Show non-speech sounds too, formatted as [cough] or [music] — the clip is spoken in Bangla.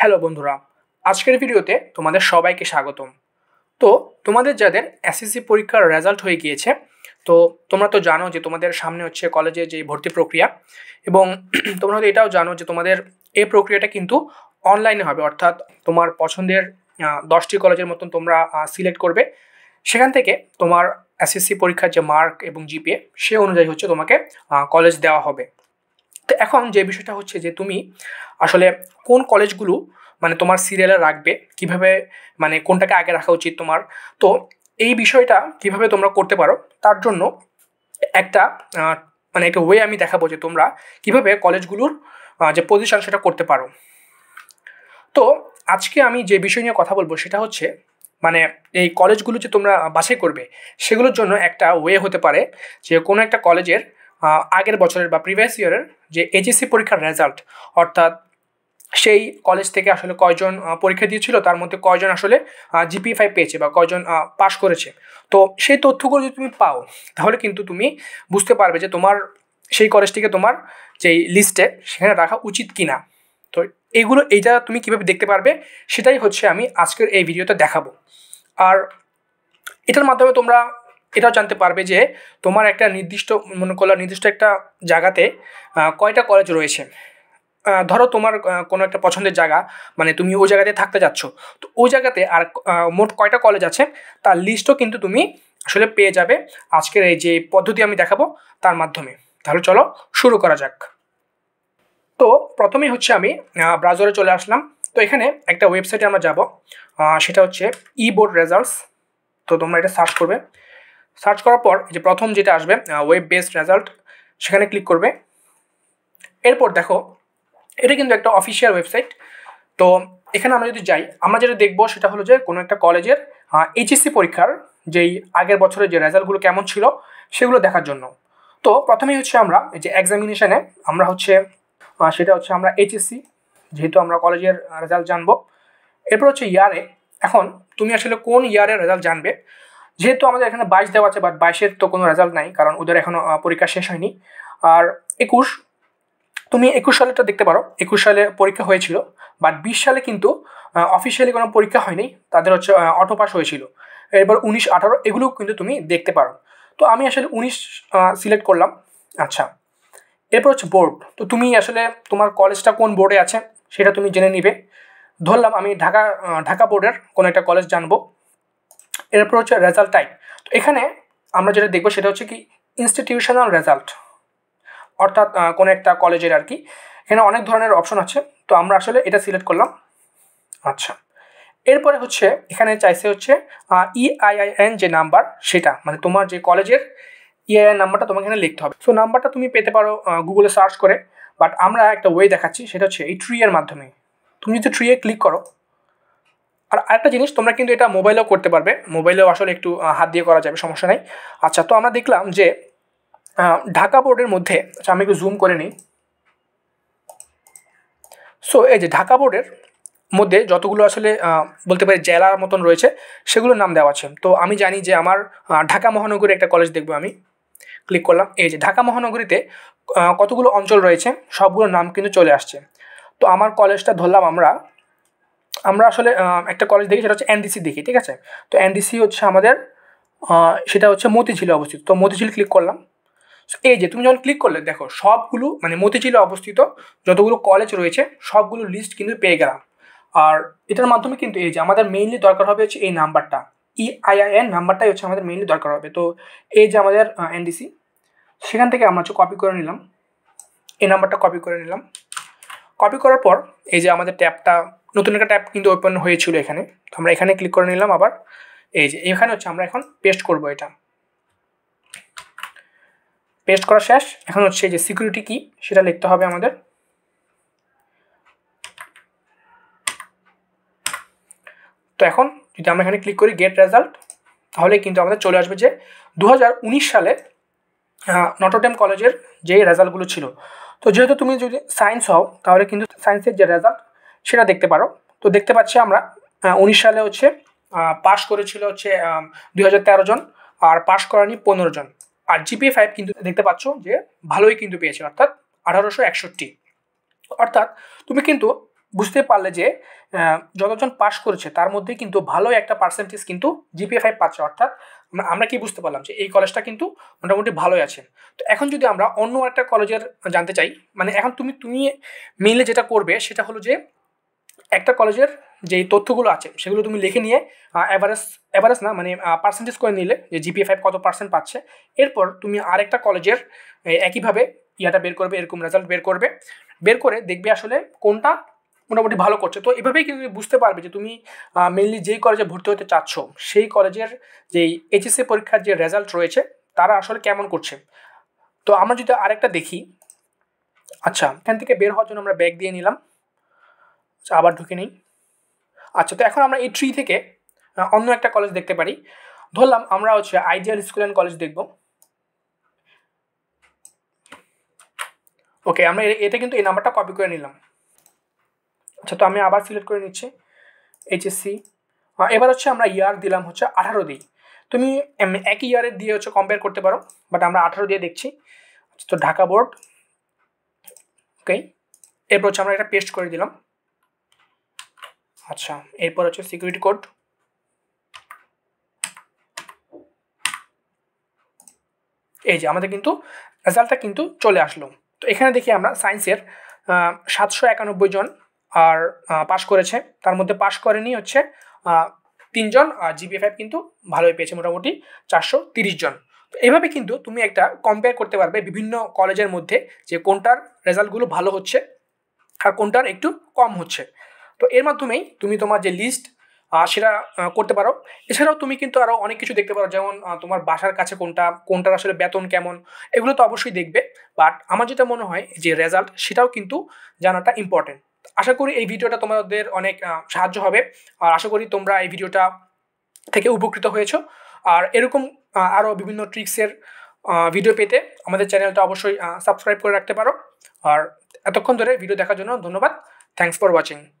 হ্যালো বন্ধুরা আজকের ভিডিওতে তোমাদের সবাইকে স্বাগতম তো তোমাদের যাদের এসএসসি পরীক্ষার রেজাল্ট হয়ে গিয়েছে তো তোমরা তো জানো যে তোমাদের সামনে হচ্ছে কলেজে যে ভর্তি প্রক্রিয়া এবং [clears throat] তোমরা হয়তো এটাও জানো যে তোমাদের এই প্রক্রিয়াটা কিন্তু অনলাইনে হবে অর্থাৎ তোমার পছন্দের দশটি কলেজের মতন তোমরা সিলেক্ট করবে সেখান থেকে তোমার এসএসসি পরীক্ষার যে মার্ক এবং জিপিএ সে অনুযায়ী হচ্ছে তোমাকে কলেজ দেওয়া হবে তো এখন যে বিষয়টা হচ্ছে যে তুমি আসলে কোন কলেজগুলো মানে তোমার সিরিয়ালে রাখবে কিভাবে মানে কোনটাকে আগে রাখা উচিত তোমার তো এই বিষয়টা কিভাবে তোমরা করতে পারো তার জন্য একটা মানে একটা ওয়ে আমি দেখাবো যে তোমরা কিভাবে কলেজগুলোর যে পজিশন সেটা করতে পারো তো আজকে আমি যে বিষয় নিয়ে কথা বলবো সেটা হচ্ছে মানে এই কলেজগুলো যে তোমরা বাছাই করবে সেগুলোর জন্য একটা ওয়ে হতে পারে যে কোনো একটা কলেজের আগের বছরের বা প্রিভিয়াস ইয়ারের যে এইচএসসি পরীক্ষার রেজাল্ট অর্থাৎ সেই কলেজ থেকে আসলে কয়জন পরীক্ষা দিয়েছিল তার মধ্যে কয়জন আসলে জিপি ফাইভ পেয়েছে বা কয়জন পাশ করেছে তো সেই তথ্যগুলো যদি তুমি পাও তাহলে কিন্তু তুমি বুঝতে পারবে যে তোমার সেই কলেজটিকে তোমার যেই লিস্টে সেখানে রাখা উচিত কি না তো এগুলো এইটা তুমি কীভাবে দেখতে পারবে সেটাই হচ্ছে আমি আজকের এই ভিডিওতে দেখাবো আর এটার মাধ্যমে তোমরা এটাও জানতে পারবে যে তোমার একটা নির্দিষ্ট মনে করলো নির্দিষ্ট একটা জায়গাতে কয়টা কলেজ রয়েছে ধরো তোমার কোনো একটা পছন্দের জায়গা মানে তুমি ওই জায়গাতে থাকতে যাচ্ছ তো ওই জায়গাতে আর মোট কয়টা কলেজ আছে তার লিস্টও কিন্তু তুমি আসলে পেয়ে যাবে আজকের এই যে পদ্ধতি আমি দেখাবো তার মাধ্যমে তাহলে চলো শুরু করা যাক তো প্রথমে হচ্ছে আমি ব্রাউজারে চলে আসলাম তো এখানে একটা ওয়েবসাইটে আমরা যাব সেটা হচ্ছে ই বোর্ড রেজাল্টস তো তোমরা এটা সার্চ করবে সার্চ করার পর যে প্রথম যেটা আসবে ওয়েব বেসড রেজাল্ট সেখানে ক্লিক করবে এরপর দেখো এটা কিন্তু একটা অফিসিয়াল ওয়েবসাইট তো এখানে আমরা যদি যাই আমরা যেটা দেখবো সেটা হলো যে কোনো একটা কলেজের এইচএসসি পরীক্ষার যেই আগের বছরের যে রেজাল্টগুলো কেমন ছিল সেগুলো দেখার জন্য তো প্রথমেই হচ্ছে আমরা যে এক্সামিনেশানে আমরা হচ্ছে সেটা হচ্ছে আমরা এইচএসসি যেহেতু আমরা কলেজের রেজাল্ট জানবো এরপর হচ্ছে ইয়ারে এখন তুমি আসলে কোন ইয়ারের রেজাল্ট জানবে যেহেতু আমাদের এখানে বাইশ দেওয়া আছে বাট বাইশের তো কোনো রেজাল্ট নাই কারণ ওদের এখনও পরীক্ষা শেষ হয়নি আর একুশ তুমি একুশ সালেটা দেখতে পারো একুশ সালে পরীক্ষা হয়েছিল বাট বিশ সালে কিন্তু অফিসিয়ালি কোনো পরীক্ষা হয়নি তাদের হচ্ছে অটো পাস হয়েছিল এরপর উনিশ আঠারো এগুলো কিন্তু তুমি দেখতে পারো তো আমি আসলে উনিশ সিলেক্ট করলাম আচ্ছা এরপর হচ্ছে বোর্ড তো তুমি আসলে তোমার কলেজটা কোন বোর্ডে আছে সেটা তুমি জেনে নিবে ধরলাম আমি ঢাকা ঢাকা বোর্ডের কোনো একটা কলেজ জানবো এরপর হচ্ছে রেজাল্ট টাইপ তো এখানে আমরা যেটা দেখবো সেটা হচ্ছে কি ইনস্টিটিউশনাল রেজাল্ট অর্থাৎ কোনো একটা কলেজের আর কি এখানে অনেক ধরনের অপশন আছে তো আমরা আসলে এটা সিলেক্ট করলাম আচ্ছা এরপরে হচ্ছে এখানে চাইছে হচ্ছে ইআইআইএন e যে নাম্বার সেটা মানে তোমার যে কলেজের ইআইএন নাম্বারটা তোমাকে এখানে লিখতে হবে সো নাম্বারটা তুমি পেতে পারো গুগলে সার্চ করে বাট আমরা একটা ওয়ে দেখাচ্ছি সেটা হচ্ছে এই ট্রি এর মাধ্যমে তুমি যদি ট্রিয়ে ক্লিক করো আর একটা জিনিস তোমরা কিন্তু এটা মোবাইলেও করতে পারবে মোবাইলেও আসলে একটু হাত দিয়ে করা যাবে সমস্যা নেই আচ্ছা তো আমরা দেখলাম যে ঢাকা বোর্ডের মধ্যে আচ্ছা আমি একটু জুম করে নিই সো এই যে ঢাকা বোর্ডের মধ্যে যতগুলো আসলে বলতে পারি জেলার মতন রয়েছে সেগুলোর নাম দেওয়া আছে তো আমি জানি যে আমার ঢাকা মহানগরী একটা কলেজ দেখবো আমি ক্লিক করলাম এই যে ঢাকা মহানগরীতে কতগুলো অঞ্চল রয়েছে সবগুলোর নাম কিন্তু চলে আসছে তো আমার কলেজটা ধরলাম আমরা আমরা আসলে একটা কলেজ দেখি সেটা হচ্ছে এনডিসি দেখি ঠিক আছে তো এনডিসি হচ্ছে আমাদের সেটা হচ্ছে মতিঝিলে অবস্থিত তো মতিঝিল ক্লিক করলাম এই যে তুমি যখন ক্লিক করলে দেখো সবগুলো মানে মতিঝিলে অবস্থিত যতগুলো কলেজ রয়েছে সবগুলো লিস্ট কিন্তু পেয়ে গেলাম আর এটার মাধ্যমে কিন্তু এই যে আমাদের মেইনলি দরকার হবে হচ্ছে এই নাম্বারটা ইআইআইএন e নাম্বারটাই হচ্ছে আমাদের মেইনলি দরকার হবে তো এই যে আমাদের এনডিসি সেখান থেকে আমরা হচ্ছে কপি করে নিলাম এই নাম্বারটা কপি করে নিলাম কপি করার পর এই যে আমাদের ট্যাবটা নতুন একটা ট্যাব কিন্তু ওপেন হয়েছিল এখানে তো আমরা এখানে ক্লিক করে নিলাম আবার এই যে এখানে হচ্ছে আমরা এখন পেস্ট করব এটা পেস্ট করা শেষ এখন হচ্ছে যে সিকিউরিটি কি সেটা লিখতে হবে আমাদের তো এখন যদি আমরা এখানে ক্লিক করি গেট রেজাল্ট তাহলে কিন্তু আমাদের চলে আসবে যে দু সালে নটরডেম কলেজের যে রেজাল্টগুলো ছিল তো যেহেতু তুমি যদি সায়েন্স হও তাহলে কিন্তু সায়েন্সের যে রেজাল্ট সেটা দেখতে পারো তো দেখতে পাচ্ছি আমরা উনিশ সালে হচ্ছে পাশ করেছিল হচ্ছে দুই জন আর পাশ করানি পনেরো জন আর জিপিএ ফাইভ কিন্তু দেখতে পাচ্ছ যে ভালোই কিন্তু পেয়েছে অর্থাৎ আঠারোশো একষট্টি অর্থাৎ তুমি কিন্তু বুঝতে পারলে যে যতজন পাস করেছে তার মধ্যে কিন্তু ভালো একটা পার্সেন্টেজ কিন্তু জিপিএ ফাইভ পাচ্ছে অর্থাৎ আমরা কি বুঝতে পারলাম যে এই কলেজটা কিন্তু মোটামুটি ভালোই আছে তো এখন যদি আমরা অন্য একটা কলেজের জানতে চাই মানে এখন তুমি তুমি মেনলি যেটা করবে সেটা হলো যে একটা কলেজের যেই তথ্যগুলো আছে সেগুলো তুমি লিখে নিয়ে অ্যাভারেজ অ্যাভারেজ না মানে পার্সেন্টেজ করে নিলে যে জিপিএ ফাইভ কত পার্সেন্ট পাচ্ছে এরপর তুমি আরেকটা কলেজের একইভাবে ইয়াটা বের করবে এরকম রেজাল্ট বের করবে বের করে দেখবে আসলে কোনটা মোটামুটি ভালো করছে তো এভাবেই কিন্তু বুঝতে পারবে যে তুমি মেনলি যেই কলেজে ভর্তি হতে চাচ্ছ সেই কলেজের যেই এইচএসসি পরীক্ষার যে রেজাল্ট রয়েছে তারা আসলে কেমন করছে তো আমরা যদি আরেকটা দেখি আচ্ছা এখান থেকে বের হওয়ার জন্য আমরা ব্যাগ দিয়ে নিলাম আচ্ছা আবার ঢুকে নেই আচ্ছা তো এখন আমরা এই ট্রি থেকে অন্য একটা কলেজ দেখতে পারি ধরলাম আমরা হচ্ছে আইডিয়াল স্কুল অ্যান্ড কলেজ দেখব ওকে আমরা এটা কিন্তু এই নাম্বারটা কপি করে নিলাম আচ্ছা তো আমি আবার সিলেক্ট করে নিচ্ছি এইচএসসি এবার হচ্ছে আমরা ইয়ার দিলাম হচ্ছে আঠারো দিই তুমি একই ইয়ারের দিয়ে হচ্ছে কম্পেয়ার করতে পারো বাট আমরা আঠারো দিয়ে দেখছি আচ্ছা, তো ঢাকা বোর্ড ওকে এরপর হচ্ছে আমরা এটা পেস্ট করে দিলাম আচ্ছা এরপর হচ্ছে সিকিউরিটি কোড এই যে আমাদের কিন্তু রেজাল্টটা কিন্তু চলে আসলো তো এখানে দেখি আমরা সায়েন্সের সাতশো একানব্বই জন আর পাশ করেছে তার মধ্যে পাশ করেনি হচ্ছে তিনজন আর জিপিএফআই কিন্তু ভালোই পেয়েছে মোটামুটি চারশো তিরিশ জন তো এভাবে কিন্তু তুমি একটা কম্পেয়ার করতে পারবে বিভিন্ন কলেজের মধ্যে যে কোনটার রেজাল্টগুলো ভালো হচ্ছে আর কোনটার একটু কম হচ্ছে তো এর মাধ্যমেই তুমি তোমার যে লিস্ট সেটা করতে পারো এছাড়াও তুমি কিন্তু আরও অনেক কিছু দেখতে পারো যেমন তোমার বাসার কাছে কোনটা কোনটার আসলে বেতন কেমন এগুলো তো অবশ্যই দেখবে বাট আমার যেটা মনে হয় যে রেজাল্ট সেটাও কিন্তু জানাটা ইম্পর্টেন্ট আশা করি এই ভিডিওটা তোমাদের অনেক সাহায্য হবে আর আশা করি তোমরা এই ভিডিওটা থেকে উপকৃত হয়েছ আর এরকম আরও বিভিন্ন ট্রিক্সের ভিডিও পেতে আমাদের চ্যানেলটা অবশ্যই সাবস্ক্রাইব করে রাখতে পারো আর এতক্ষণ ধরে ভিডিও দেখার জন্য ধন্যবাদ থ্যাংকস ফর ওয়াচিং